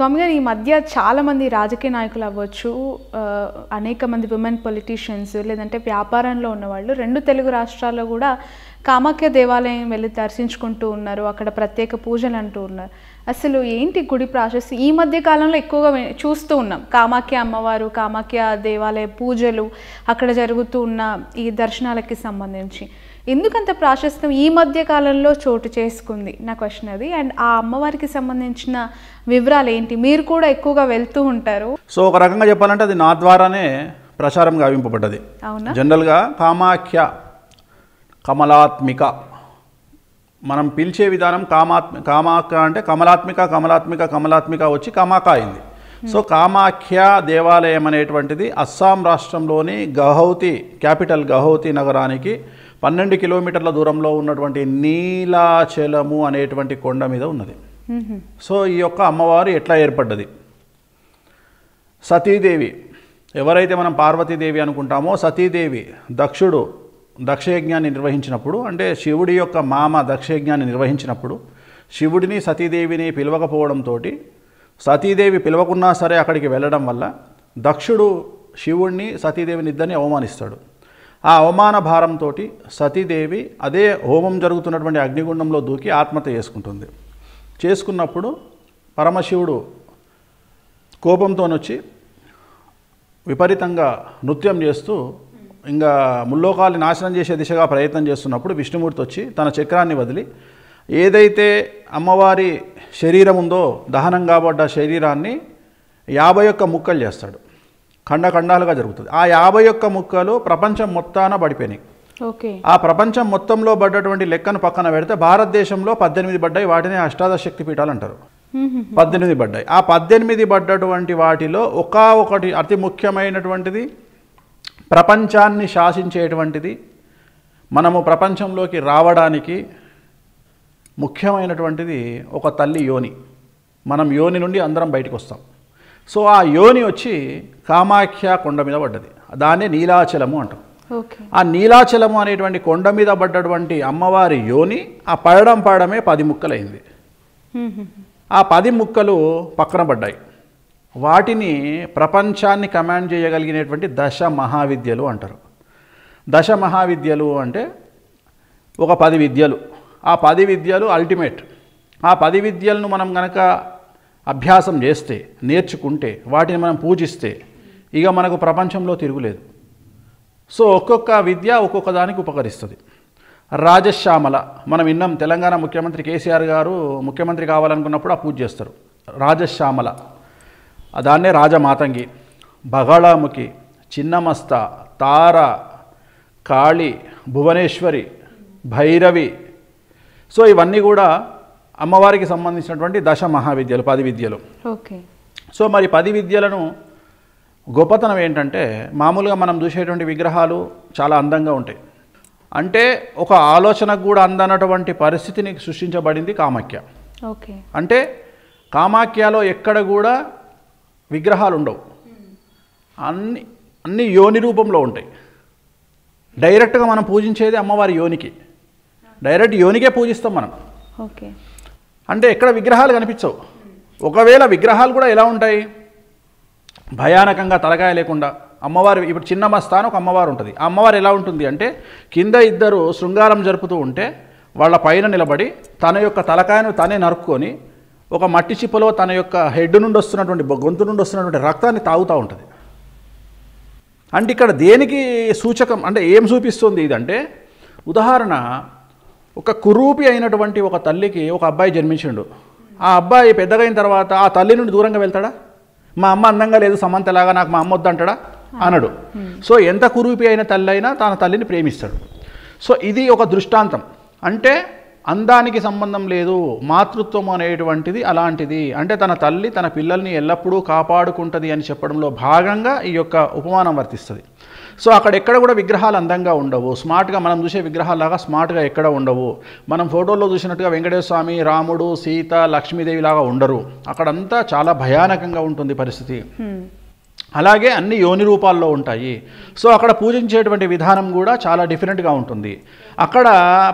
స్వామి గారు ఈ మధ్య చాలామంది రాజకీయ నాయకులు అవ్వచ్చు అనేక మంది ఉమెన్ పొలిటీషియన్స్ లేదంటే వ్యాపారంలో ఉన్నవాళ్ళు రెండు తెలుగు రాష్ట్రాల్లో కూడా కామాఖ్య దేవాలయం వెళ్ళి దర్శించుకుంటూ ఉన్నారు అక్కడ ప్రత్యేక పూజలు అంటూ ఉన్నారు అసలు ఏంటి గుడి ప్రాసెస్ ఈ మధ్య కాలంలో ఎక్కువగా చూస్తూ ఉన్నాం కామాఖ్య అమ్మవారు కామాఖ్య దేవాలయ పూజలు అక్కడ జరుగుతూ ఉన్న ఈ దర్శనాలకి సంబంధించి ఎందుకంత ప్రాశస్త్యం ఈ మధ్య కాలంలో చోటు చేసుకుంది నా క్వశ్చన్ అది అండ్ ఆ అమ్మవారికి సంబంధించిన వివరాలు ఏంటి మీరు కూడా ఎక్కువగా వెళ్తూ ఉంటారు సో ఒక రకంగా చెప్పాలంటే అది నా ద్వారానే ప్రచారం గావింపబడ్డది అవునా జనరల్గా కామాఖ్య కమలాత్మిక మనం పిలిచే విధానం కామాత్మ కామాక అంటే కమలాత్మిక కమలాత్మిక కమలాత్మిక వచ్చి కమాక అయింది సో hmm. కామాఖ్య దేవాలయం అనేటువంటిది అస్సాం రాష్ట్రంలోని గహౌతి క్యాపిటల్ గహౌతి నగరానికి పన్నెండు కిలోమీటర్ల దూరంలో ఉన్నటువంటి నీలాచలము అనేటువంటి కొండ మీద ఉన్నది సో ఈ యొక్క అమ్మవారు ఎట్లా ఏర్పడ్డది సతీదేవి ఎవరైతే మనం పార్వతీదేవి అనుకుంటామో సతీదేవి దక్షుడు దక్షయజ్ఞాన్ని నిర్వహించినప్పుడు అంటే శివుడి యొక్క మామ దక్షయజ్ఞాన్ని నిర్వహించినప్పుడు శివుడిని సతీదేవిని పిలవకపోవడంతో సతీదేవి పిలవకున్నా సరే అక్కడికి వెళ్ళడం వల్ల దక్షుడు శివుణ్ణి సతీదేవిని ఇద్దరిని అవమానిస్తాడు ఆ అవమాన భారంతో సతీదేవి అదే హోమం జరుగుతున్నటువంటి అగ్నిగుండంలో దూకి ఆత్మహత్య చేసుకుంటుంది చేసుకున్నప్పుడు పరమశివుడు కోపంతోనొచ్చి విపరీతంగా నృత్యం చేస్తూ ఇంకా ముల్లోకాలు నాశనం చేసే దిశగా ప్రయత్నం చేస్తున్నప్పుడు విష్ణుమూర్తి వచ్చి తన చక్రాన్ని వదిలి ఏదైతే అమ్మవారి శరీరం ఉందో దహనం కాబడ్డ శరీరాన్ని యాభై ఒక్క ముక్కలు చేస్తాడు ఖండఖండాలుగా జరుగుతుంది ఆ యాభై ఒక్క ముక్కలు ప్రపంచం మొత్తాన పడిపోయినాయి ఆ ప్రపంచం మొత్తంలో పడ్డటువంటి లెక్కను పక్కన పెడితే భారతదేశంలో పద్దెనిమిది పడ్డాయి వాటిని అష్టాదశ శక్తి పీఠాలు అంటారు పద్దెనిమిది పడ్డాయి ఆ పద్దెనిమిది పడ్డటువంటి వాటిలో ఒక ఒకటి అతి ముఖ్యమైనటువంటిది ప్రపంచాన్ని శాసించేటువంటిది మనము ప్రపంచంలోకి రావడానికి ముఖ్యమైనటువంటిది ఒక తల్లి యోని మనం యోని నుండి అందరం బయటకు వస్తాం సో ఆ యోని వచ్చి కామాఖ్య కొండ మీద పడ్డది దాన్నే నీలాచలము అంటాం ఆ నీలాచలము అనేటువంటి కొండ మీద పడ్డటువంటి అమ్మవారి యోని ఆ పడడం పడమే పది ముక్కలైంది ఆ పది ముక్కలు పక్కన పడ్డాయి వాటిని ప్రపంచాన్ని కమాండ్ చేయగలిగినటువంటి దశ మహావిద్యలు అంటారు దశ మహావిద్యలు అంటే ఒక పది విద్యలు ఆ పది విద్యలు అల్టిమేట్ ఆ పది విద్యలను మనం కనుక అభ్యాసం చేస్తే నేర్చుకుంటే వాటిని మనం పూజిస్తే ఇక మనకు ప్రపంచంలో తిరుగులేదు సో ఒక్కొక్క విద్య ఒక్కొక్క దానికి ఉపకరిస్తుంది రాజశ్యామల మనం విన్నాం తెలంగాణ ముఖ్యమంత్రి కేసీఆర్ గారు ముఖ్యమంత్రి కావాలనుకున్నప్పుడు ఆ పూజ చేస్తారు రాజశ్యామల దాన్నే రాజమాతంగి బగాళాముఖి చిన్నమస్త తార కాళి భువనేశ్వరి భైరవి సో ఇవన్నీ కూడా అమ్మవారికి సంబంధించినటువంటి దశ మహావిద్యలు పది విద్యలు ఓకే సో మరి పది విద్యలను గొప్పతనం ఏంటంటే మామూలుగా మనం చూసేటువంటి విగ్రహాలు చాలా అందంగా ఉంటాయి అంటే ఒక ఆలోచనకు కూడా అందనటువంటి పరిస్థితిని సృష్టించబడింది కామాఖ్య ఓకే అంటే కామాఖ్యలో ఎక్కడ కూడా విగ్రహాలు ఉండవు అన్ని అన్ని యోని రూపంలో ఉంటాయి డైరెక్ట్గా మనం పూజించేది అమ్మవారి యోనికి డైరెక్ట్ యోనికే పూజిస్తాం మనం ఓకే అంటే ఎక్కడ విగ్రహాలు కనిపించవు ఒకవేళ విగ్రహాలు కూడా ఎలా ఉంటాయి భయానకంగా తలకాయ లేకుండా అమ్మవారు ఇప్పుడు చిన్నమ్మ స్థానం ఒక అమ్మవారు ఉంటుంది ఆ అమ్మవారు ఎలా ఉంటుంది అంటే కింద ఇద్దరు శృంగారం జరుపుతూ ఉంటే వాళ్ళ పైన నిలబడి తన యొక్క తలకాయను తనే నరుక్కొని ఒక మట్టి చిప్పలో తన యొక్క హెడ్ నుండి వస్తున్నటువంటి గొంతు నుండి వస్తున్నటువంటి రక్తాన్ని తాగుతూ ఉంటుంది అంటే ఇక్కడ దేనికి సూచకం అంటే ఏం చూపిస్తుంది ఇదంటే ఉదాహరణ ఒక కురూపి అయినటువంటి ఒక తల్లికి ఒక అబ్బాయి జన్మించిండు ఆ అబ్బాయి పెద్దగైన తర్వాత ఆ తల్లి నుండి దూరంగా వెళ్తాడా మా అమ్మ అందంగా లేదు సమంతలాగా నాకు మా అమ్మ వద్దంటాడా అనడు సో ఎంత కురూపి అయిన తల్లి అయినా తన తల్లిని ప్రేమిస్తాడు సో ఇది ఒక దృష్టాంతం అంటే అందానికి సంబంధం లేదు మాతృత్వం అనేటువంటిది అలాంటిది అంటే తన తల్లి తన పిల్లల్ని ఎల్లప్పుడూ కాపాడుకుంటుంది అని చెప్పడంలో భాగంగా ఈ యొక్క ఉపమానం వర్తిస్తుంది సో అక్కడ ఎక్కడ కూడా విగ్రహాలు అందంగా ఉండవు స్మార్ట్గా మనం చూసే విగ్రహాలాగా స్మార్ట్గా ఎక్కడ ఉండవు మనం ఫోటోల్లో చూసినట్టుగా వెంకటేశ్వర స్వామి రాముడు సీత లక్ష్మీదేవి లాగా ఉండరు అక్కడంతా చాలా భయానకంగా ఉంటుంది పరిస్థితి అలాగే అన్ని యోని రూపాల్లో ఉంటాయి సో అక్కడ పూజించేటువంటి విధానం కూడా చాలా డిఫరెంట్గా ఉంటుంది అక్కడ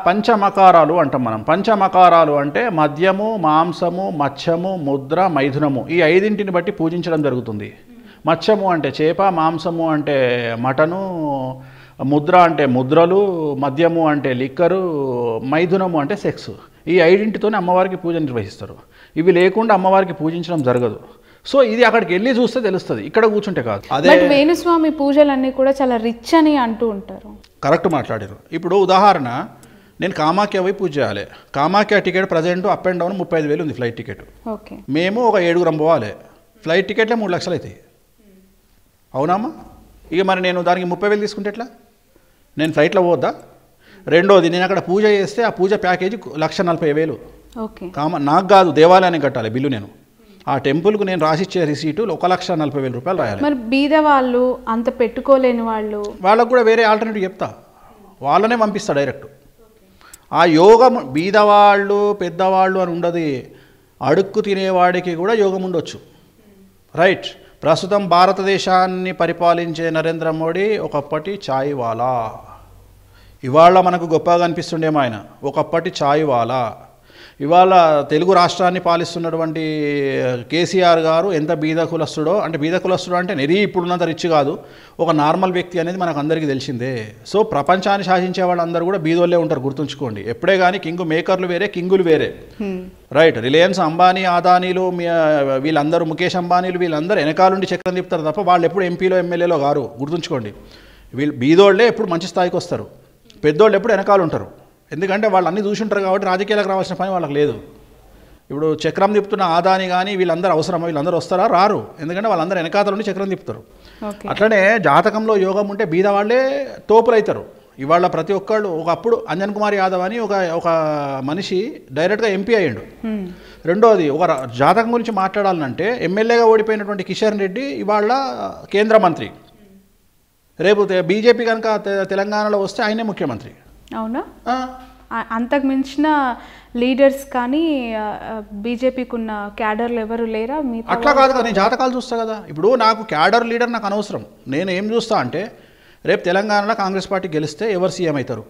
పంచమకారాలు అంటాం మనం పంచమకారాలు అంటే మద్యము మాంసము మత్స్యము ముద్ర మైథునము ఈ ఐదింటిని బట్టి పూజించడం జరుగుతుంది మత్స్యము అంటే చేప మాంసము అంటే మటను ముద్ర అంటే ముద్రలు మద్యము అంటే లిక్కరు మైథునము అంటే సెక్స్ ఈ ఐడింటితోనే అమ్మవారికి పూజ నిర్వహిస్తారు ఇవి లేకుండా అమ్మవారికి పూజించడం జరగదు సో ఇది అక్కడికి వెళ్ళి చూస్తే తెలుస్తుంది ఇక్కడ కూర్చుంటే కాదు అదే బట్ వేణుస్వామి పూజలన్నీ కూడా చాలా రిచ్ అని అంటూ ఉంటారు కరెక్ట్ మాట్లాడారు ఇప్పుడు ఉదాహరణ నేను కామాఖ్య పోయి పూజ చేయాలి Kamakhya ticket present up and down ముప్పై ఐదు వేలు ఉంది ఫ్లైట్ టికెట్ మేము ఒక ఏడుగురం పోవాలి ఫ్లైట్ టికెట్లే మూడు లక్షలు అవుతాయి అవునామా ఇక మరి నేను దానికి ముప్పై వేలు తీసుకుంటే ఎట్లా నేను ఫ్లైట్లో పోద్దా రెండోది నేను అక్కడ పూజ చేస్తే ఆ పూజ ప్యాకేజీ లక్ష నలభై వేలు కామా నాకు కాదు దేవాలయానికి కట్టాలి బిల్లు నేను ఆ టెంపుల్కు నేను రాసిచ్చే రిసీటు ఒక లక్ష నలభై వేల రూపాయలు రాయాలి మరి బీద వాళ్ళు అంత పెట్టుకోలేని వాళ్ళు వాళ్ళకు కూడా వేరే ఆల్టర్నేటివ్ చెప్తా వాళ్ళనే పంపిస్తా డైరెక్ట్ ఆ యోగం బీదవాళ్ళు పెద్దవాళ్ళు అని ఉండదు అడుక్కు తినేవాడికి కూడా యోగం ఉండొచ్చు రైట్ ప్రస్తుతం భారతదేశాన్ని పరిపాలించే నరేంద్ర మోడీ ఒకప్పటి ఛాయ్వాలా ఇవాళ మనకు గొప్పగా అనిపిస్తుండేమో ఆయన ఒకప్పటి ఛాయ్వాలా ఇవాళ తెలుగు రాష్ట్రాన్ని పాలిస్తున్నటువంటి కేసీఆర్ గారు ఎంత బీద కులస్తుడో అంటే బీద కులస్తుడో అంటే నెరీ ఇప్పుడున్నంత రిచ్ కాదు ఒక నార్మల్ వ్యక్తి అనేది మనకు అందరికీ తెలిసిందే సో ప్రపంచాన్ని శాసించే వాళ్ళందరూ కూడా బీదోళ్ళే ఉంటారు గుర్తుంచుకోండి ఎప్పుడే కానీ కింగ్ మేకర్లు వేరే కింగులు వేరే రైట్ రిలయన్స్ అంబానీ అదానీలు వీళ్ళందరూ ముఖేష్ అంబానీలు వీళ్ళందరూ వెనకాలండి చక్రం తిప్పుతారు తప్ప వాళ్ళు ఎప్పుడు ఎంపీలో ఎమ్మెల్యేలో గారు గుర్తుంచుకోండి వీళ్ళు బీదోళ్ళే ఎప్పుడు మంచి స్థాయికి వస్తారు పెద్దోళ్ళు ఎప్పుడు వెనకాల ఉంటారు ఎందుకంటే వాళ్ళు అన్నీ ఉంటారు కాబట్టి రాజకీయాలకు రావాల్సిన పని వాళ్ళకి లేదు ఇప్పుడు చక్రం తిప్పుతున్న ఆదాని కానీ వీళ్ళందరూ అవసరం వీళ్ళందరూ వస్తారా రారు ఎందుకంటే వాళ్ళందరూ వెనకాతల నుండి చక్రం తిప్పుతారు అట్లనే జాతకంలో యోగం ఉంటే బీద వాళ్ళే అవుతారు ఇవాళ ప్రతి ఒక్కళ్ళు ఒకప్పుడు అంజన్ కుమార్ యాదవ్ అని ఒక ఒక మనిషి డైరెక్ట్గా ఎంపీ అయ్యిండు రెండోది ఒక జాతకం గురించి మాట్లాడాలంటే ఎమ్మెల్యేగా ఓడిపోయినటువంటి కిషన్ రెడ్డి ఇవాళ కేంద్ర మంత్రి రేపు బీజేపీ కనుక తెలంగాణలో వస్తే ఆయనే ముఖ్యమంత్రి అవునా అంతకు మించిన లీడర్స్ కానీ బీజేపీకి ఉన్న క్యాడర్లు ఎవరు లేరా మీ అట్లా కాదు కదా నేను జాతకాలు చూస్తా కదా ఇప్పుడు నాకు క్యాడర్ లీడర్ నాకు అనవసరం నేను ఏం చూస్తా అంటే రేపు తెలంగాణలో కాంగ్రెస్ పార్టీ గెలిస్తే ఎవరు సీఎం అవుతారు